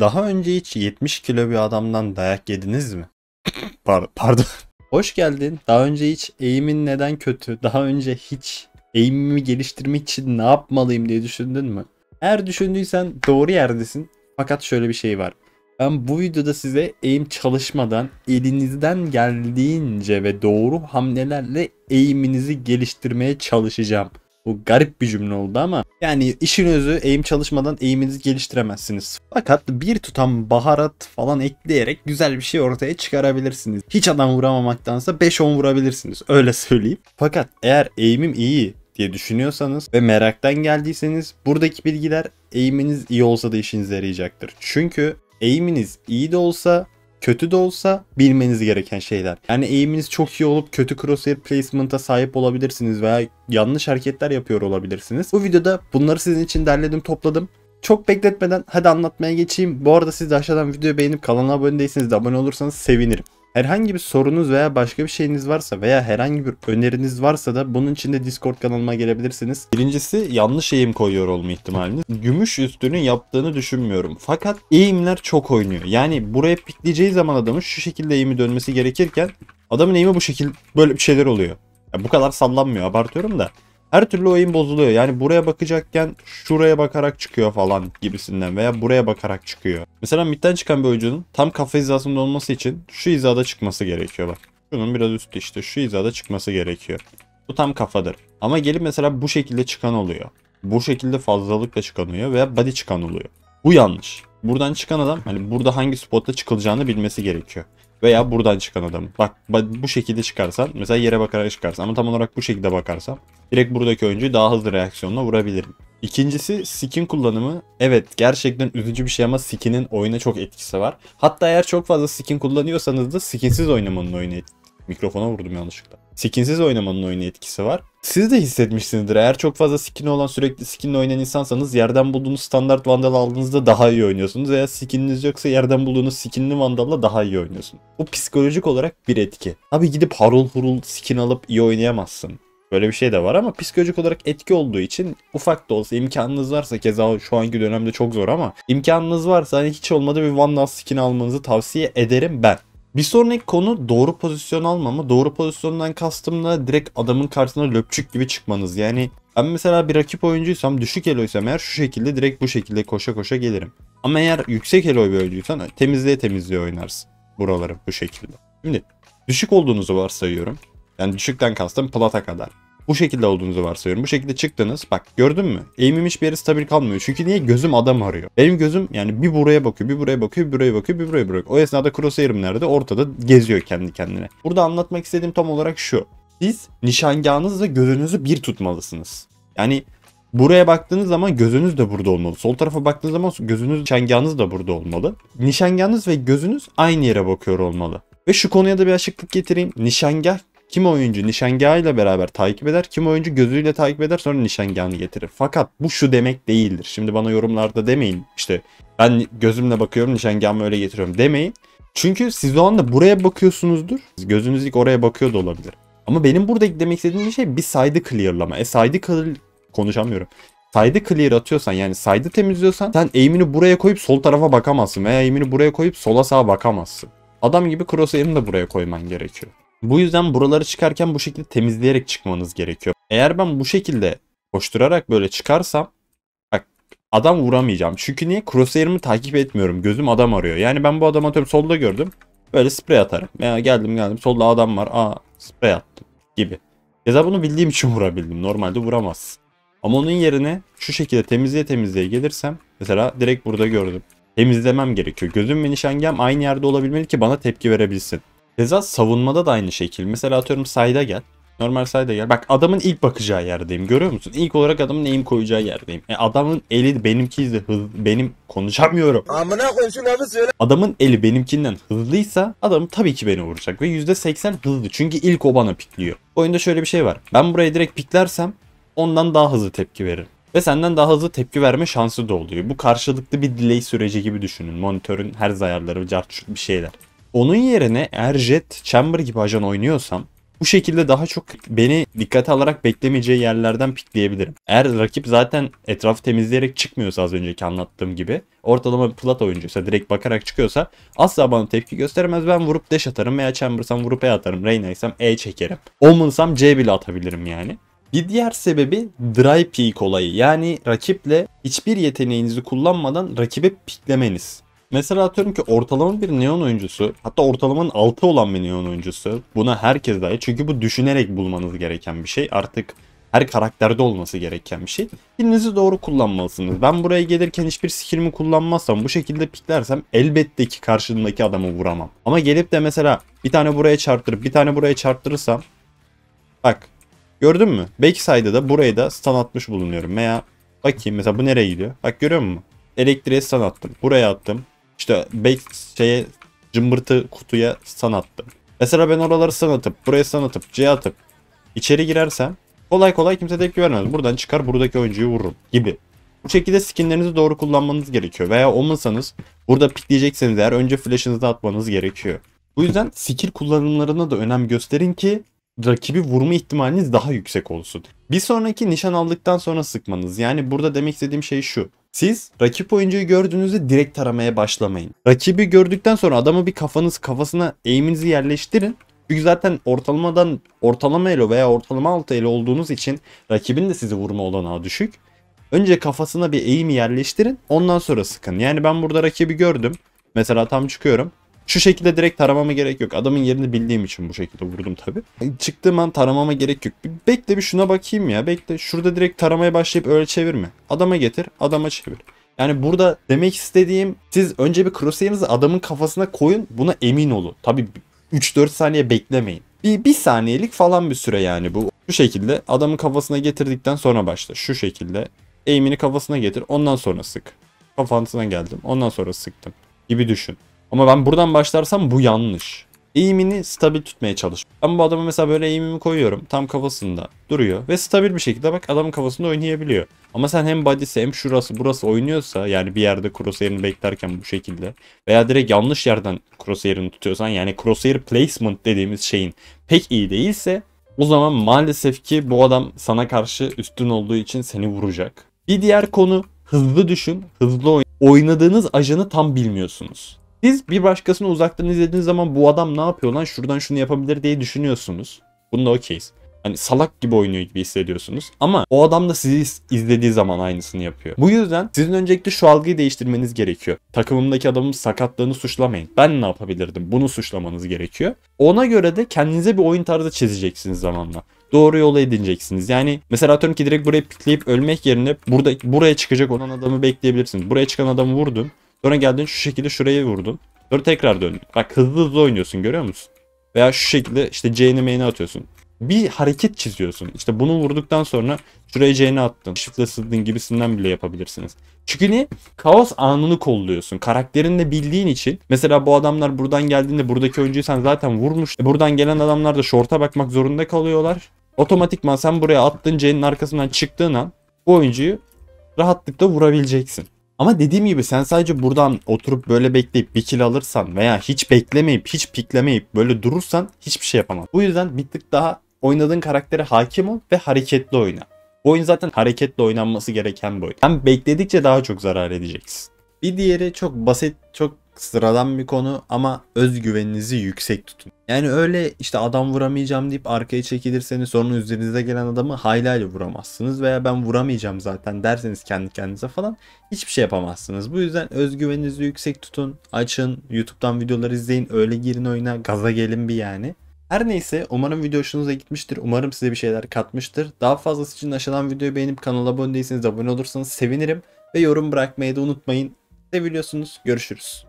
Daha önce hiç 70 kilo bir adamdan dayak yediniz mi? Par pardon. Hoş geldin. Daha önce hiç eğimin neden kötü? Daha önce hiç eğimimi geliştirmek için ne yapmalıyım diye düşündün mü? Eğer düşündüysen doğru yerdesin. Fakat şöyle bir şey var. Ben bu videoda size eğim çalışmadan elinizden geldiğince ve doğru hamlelerle eğiminizi geliştirmeye çalışacağım. Bu garip bir cümle oldu ama yani işin özü eğim çalışmadan eğiminizi geliştiremezsiniz. Fakat bir tutam baharat falan ekleyerek güzel bir şey ortaya çıkarabilirsiniz. Hiç adam vuramamaktansa 5-10 vurabilirsiniz öyle söyleyeyim. Fakat eğer eğimim iyi diye düşünüyorsanız ve meraktan geldiyseniz buradaki bilgiler eğiminiz iyi olsa da işinize yarayacaktır. Çünkü eğiminiz iyi de olsa kötü de olsa bilmeniz gereken şeyler. Yani eğiminiz çok iyi olup kötü crosshair placement'a sahip olabilirsiniz veya yanlış hareketler yapıyor olabilirsiniz. Bu videoda bunları sizin için derledim topladım. Çok bekletmeden hadi anlatmaya geçeyim. Bu arada siz de aşağıdan videoyu beğenip kanala abone değilseniz de abone olursanız sevinirim. Herhangi bir sorunuz veya başka bir şeyiniz varsa veya herhangi bir öneriniz varsa da bunun için de Discord kanalıma gelebilirsiniz. Birincisi yanlış eğim koyuyor olma ihtimaliniz. Gümüş üstünün yaptığını düşünmüyorum. Fakat eğimler çok oynuyor. Yani buraya pikleyeceği zaman adamın şu şekilde eğimi dönmesi gerekirken adamın eğimi bu şekil böyle bir şeyler oluyor. Yani bu kadar sallanmıyor abartıyorum da. Her türlü oyun bozuluyor. Yani buraya bakacakken şuraya bakarak çıkıyor falan gibisinden veya buraya bakarak çıkıyor. Mesela midden çıkan bir oyuncunun tam kafa hizasında olması için şu hizada çıkması gerekiyor bak. Şunun biraz üstü işte şu hizada çıkması gerekiyor. Bu tam kafadır. Ama gelip mesela bu şekilde çıkan oluyor. Bu şekilde fazlalıkla çıkan oluyor veya body çıkan oluyor. Bu yanlış. Buradan çıkan adam hani burada hangi spotta çıkılacağını bilmesi gerekiyor. Veya buradan çıkan adam. Bak bu şekilde çıkarsan mesela yere bakarak çıkarsan ama tam olarak bu şekilde bakarsam direkt buradaki oyuncuyu daha hızlı reaksiyonla vurabilirim. İkincisi skin kullanımı. Evet gerçekten üzücü bir şey ama skinin oyuna çok etkisi var. Hatta eğer çok fazla skin kullanıyorsanız da skinsiz oynamanın oyunu etkisi Mikrofona vurdum yanlışlıkla. Skinsiz oynamanın oyuna etkisi var. Siz de hissetmişsinizdir. Eğer çok fazla skin olan sürekli skinle oynayan insansanız yerden bulduğunuz standart vandal aldığınızda daha iyi oynuyorsunuz. Eğer skininiz yoksa yerden bulduğunuz skinli vandalla daha iyi oynuyorsunuz. Bu psikolojik olarak bir etki. Abi gidip harul hurul skin alıp iyi oynayamazsın. Böyle bir şey de var ama psikolojik olarak etki olduğu için ufak da olsa imkanınız varsa keza şu anki dönemde çok zor ama imkanınız varsa hani hiç olmadı bir Vandal skin almanızı tavsiye ederim ben. Bir sonraki konu doğru pozisyon alma ama doğru pozisyondan kastım da direkt adamın karşısına löpçük gibi çıkmanız. Yani ben mesela bir rakip oyuncuysam düşük eloysam eğer şu şekilde direkt bu şekilde koşa koşa gelirim. Ama eğer yüksek eloy bir oyuncuysan temizliğe temizliğe oynarsın buraları bu şekilde. Şimdi düşük olduğunuzu varsayıyorum. Yani düşükten kastım plata kadar. Bu şekilde olduğunuzu varsayıyorum. Bu şekilde çıktınız. Bak gördün mü? Eğimim hiçbir yeri stabil kalmıyor. Çünkü niye? Gözüm adam arıyor. Benim gözüm yani bir buraya bakıyor, bir buraya bakıyor, bir buraya bakıyor, bir buraya bakıyor. O esnada crosshair'im nerede? Ortada geziyor kendi kendine. Burada anlatmak istediğim tam olarak şu. Siz nişangahınızla gözünüzü bir tutmalısınız. Yani Buraya baktığınız zaman gözünüz de burada olmalı. Sol tarafa baktığınız zaman gözünüz, nişangahınız da burada olmalı. Nişangahınız ve gözünüz aynı yere bakıyor olmalı. Ve şu konuya da bir açıklık getireyim. Nişangah kim oyuncu nişangahıyla beraber takip eder, kim oyuncu gözüyle takip eder sonra nişangahını getirir. Fakat bu şu demek değildir. Şimdi bana yorumlarda demeyin işte ben gözümle bakıyorum nişangahımı öyle getiriyorum demeyin. Çünkü siz o anda buraya bakıyorsunuzdur. Gözünüz ilk oraya bakıyor da olabilir. Ama benim buradaki demek istediğim şey bir side clearlama. E side'ı clear... konuşamıyorum. Side clear atıyorsan yani side temizliyorsan sen aim'ini buraya koyup sol tarafa bakamazsın veya aim'ini buraya koyup sola sağa bakamazsın. Adam gibi aimini de buraya koyman gerekiyor. Bu yüzden buraları çıkarken bu şekilde temizleyerek çıkmanız gerekiyor. Eğer ben bu şekilde koşturarak böyle çıkarsam bak adam vuramayacağım. Çünkü niye? Crosshair'ımı takip etmiyorum. Gözüm adam arıyor. Yani ben bu adamı atıyorum solda gördüm. Böyle sprey atarım. Ya geldim geldim solda adam var. Aa sprey attım gibi. Ceza bunu bildiğim için vurabildim. Normalde vuramaz. Ama onun yerine şu şekilde temizliğe temizliğe gelirsem mesela direkt burada gördüm. Temizlemem gerekiyor. Gözüm ve nişangem aynı yerde olabilmeli ki bana tepki verebilsin. Keza savunmada da aynı şekil. Mesela atıyorum sayda gel. Normal sayda gel. Bak adamın ilk bakacağı yerdeyim. Görüyor musun? İlk olarak adamın neyim koyacağı yerdeyim. E adamın eli benimki de hız, benim konuşamıyorum. Amına koysun abi söyle. Adamın eli benimkinden hızlıysa adam tabii ki beni vuracak ve %80 hızlı. Çünkü ilk o bana pikliyor. Oyunda şöyle bir şey var. Ben buraya direkt piklersem ondan daha hızlı tepki veririm ve senden daha hızlı tepki verme şansı da oluyor. Bu karşılıklı bir delay süreci gibi düşünün. Monitörün her ayarları, bir şeyler. Onun yerine eğer Jet Chamber gibi ajan oynuyorsam bu şekilde daha çok beni dikkate alarak beklemeyeceği yerlerden pikleyebilirim. Eğer rakip zaten etrafı temizleyerek çıkmıyorsa az önceki anlattığım gibi ortalama bir plat oyuncuysa direkt bakarak çıkıyorsa asla bana tepki gösteremez. Ben vurup dash atarım veya chambersam vurup E atarım. Reynaysam E çekerim. Omun'sam C bile atabilirim yani. Bir diğer sebebi dry peak olayı. Yani rakiple hiçbir yeteneğinizi kullanmadan rakibe piklemeniz. Mesela atıyorum ki ortalama bir neon oyuncusu hatta ortalamanın altı olan bir neon oyuncusu buna herkes dair çünkü bu düşünerek bulmanız gereken bir şey artık her karakterde olması gereken bir şey. Skillinizi doğru kullanmalısınız. Ben buraya gelirken hiçbir skillimi kullanmazsam bu şekilde piklersem elbette ki karşımdaki adamı vuramam. Ama gelip de mesela bir tane buraya çarptırıp bir tane buraya çarptırırsam bak gördün mü? Backside'da da buraya da stun atmış bulunuyorum veya bakayım mesela bu nereye gidiyor? Bak görüyor musun? Elektriğe stun attım. Buraya attım. İşte bek şeye cımbırtı kutuya stun attım. Mesela ben oraları stun atıp buraya stun atıp C atıp içeri girersem kolay kolay kimse tepki vermez. Buradan çıkar buradaki oyuncuyu vururum gibi. Bu şekilde skinlerinizi doğru kullanmanız gerekiyor. Veya olmasanız burada pikleyecekseniz eğer önce flash'ınızı atmanız gerekiyor. Bu yüzden skill kullanımlarına da önem gösterin ki rakibi vurma ihtimaliniz daha yüksek olsun. Bir sonraki nişan aldıktan sonra sıkmanız. Yani burada demek istediğim şey şu. Siz rakip oyuncuyu gördüğünüzde direkt taramaya başlamayın. Rakibi gördükten sonra adamı bir kafanız kafasına eğiminizi yerleştirin. Çünkü zaten ortalamadan ortalama elo veya ortalama altı elo olduğunuz için rakibin de sizi vurma olanağı düşük. Önce kafasına bir eğimi yerleştirin ondan sonra sıkın. Yani ben burada rakibi gördüm. Mesela tam çıkıyorum. Şu şekilde direkt taramama gerek yok. Adamın yerini bildiğim için bu şekilde vurdum tabi. E, çıktığım an taramama gerek yok. Bir bekle bir şuna bakayım ya. Bekle. Şurada direkt taramaya başlayıp öyle çevirme. Adama getir. Adama çevir. Yani burada demek istediğim siz önce bir crosshair'ınızı adamın kafasına koyun. Buna emin olun. Tabi 3-4 saniye beklemeyin. Bir, bir saniyelik falan bir süre yani bu. Şu şekilde adamın kafasına getirdikten sonra başla. Şu şekilde eğimini kafasına getir ondan sonra sık. Kafasına geldim ondan sonra sıktım gibi düşün. Ama ben buradan başlarsam bu yanlış. Eğimini stabil tutmaya çalış. Ben bu adamı mesela böyle eğimimi koyuyorum. Tam kafasında duruyor. Ve stabil bir şekilde bak adamın kafasında oynayabiliyor. Ama sen hem body'si hem şurası burası oynuyorsa yani bir yerde crosshair'ini beklerken bu şekilde veya direkt yanlış yerden crosshair'ini tutuyorsan yani crosshair placement dediğimiz şeyin pek iyi değilse o zaman maalesef ki bu adam sana karşı üstün olduğu için seni vuracak. Bir diğer konu hızlı düşün, hızlı oyn oynadığınız ajanı tam bilmiyorsunuz. Siz bir başkasını uzaktan izlediğiniz zaman bu adam ne yapıyor lan şuradan şunu yapabilir diye düşünüyorsunuz. Bunda okeyiz. Hani salak gibi oynuyor gibi hissediyorsunuz. Ama o adam da sizi izlediği zaman aynısını yapıyor. Bu yüzden sizin öncelikle şu algıyı değiştirmeniz gerekiyor. Takımımdaki adamın sakatlığını suçlamayın. Ben ne yapabilirdim? Bunu suçlamanız gerekiyor. Ona göre de kendinize bir oyun tarzı çizeceksiniz zamanla. Doğru yola edineceksiniz. Yani mesela atıyorum ki direkt buraya pikleyip ölmek yerine burada buraya çıkacak olan adamı bekleyebilirsiniz. Buraya çıkan adamı vurdum. Sonra geldin şu şekilde şuraya vurdun. Sonra tekrar döndün. Bak hızlı hızlı oynuyorsun görüyor musun? Veya şu şekilde işte C'ni main'e atıyorsun. Bir hareket çiziyorsun. İşte bunu vurduktan sonra şuraya C'ni attın. Shift'le sızdın gibisinden bile yapabilirsiniz. Çünkü ne? Kaos anını kolluyorsun. Karakterini de bildiğin için. Mesela bu adamlar buradan geldiğinde buradaki oyuncuyu sen zaten vurmuş. E buradan gelen adamlar da şorta bakmak zorunda kalıyorlar. Otomatikman sen buraya attığın C'nin arkasından çıktığın an bu oyuncuyu rahatlıkla vurabileceksin. Ama dediğim gibi sen sadece buradan oturup böyle bekleyip bir kill alırsan veya hiç beklemeyip hiç piklemeyip böyle durursan hiçbir şey yapamaz. Bu yüzden bir tık daha oynadığın karaktere hakim ol ve hareketli oyna. Bu oyun zaten hareketli oynanması gereken bir oyun. Hem bekledikçe daha çok zarar edeceksin. Bir diğeri çok basit, çok sıradan bir konu ama özgüveninizi yüksek tutun. Yani öyle işte adam vuramayacağım deyip arkaya çekilirseniz sonra üzerinize gelen adamı hayli hayli vuramazsınız veya ben vuramayacağım zaten derseniz kendi kendinize falan hiçbir şey yapamazsınız. Bu yüzden özgüveninizi yüksek tutun, açın, YouTube'dan videolar izleyin, öyle girin oyuna, gaza gelin bir yani. Her neyse umarım video hoşunuza gitmiştir. Umarım size bir şeyler katmıştır. Daha fazlası için aşağıdan videoyu beğenip kanala abone değilseniz abone olursanız sevinirim. Ve yorum bırakmayı da unutmayın. Seviliyorsunuz. Görüşürüz.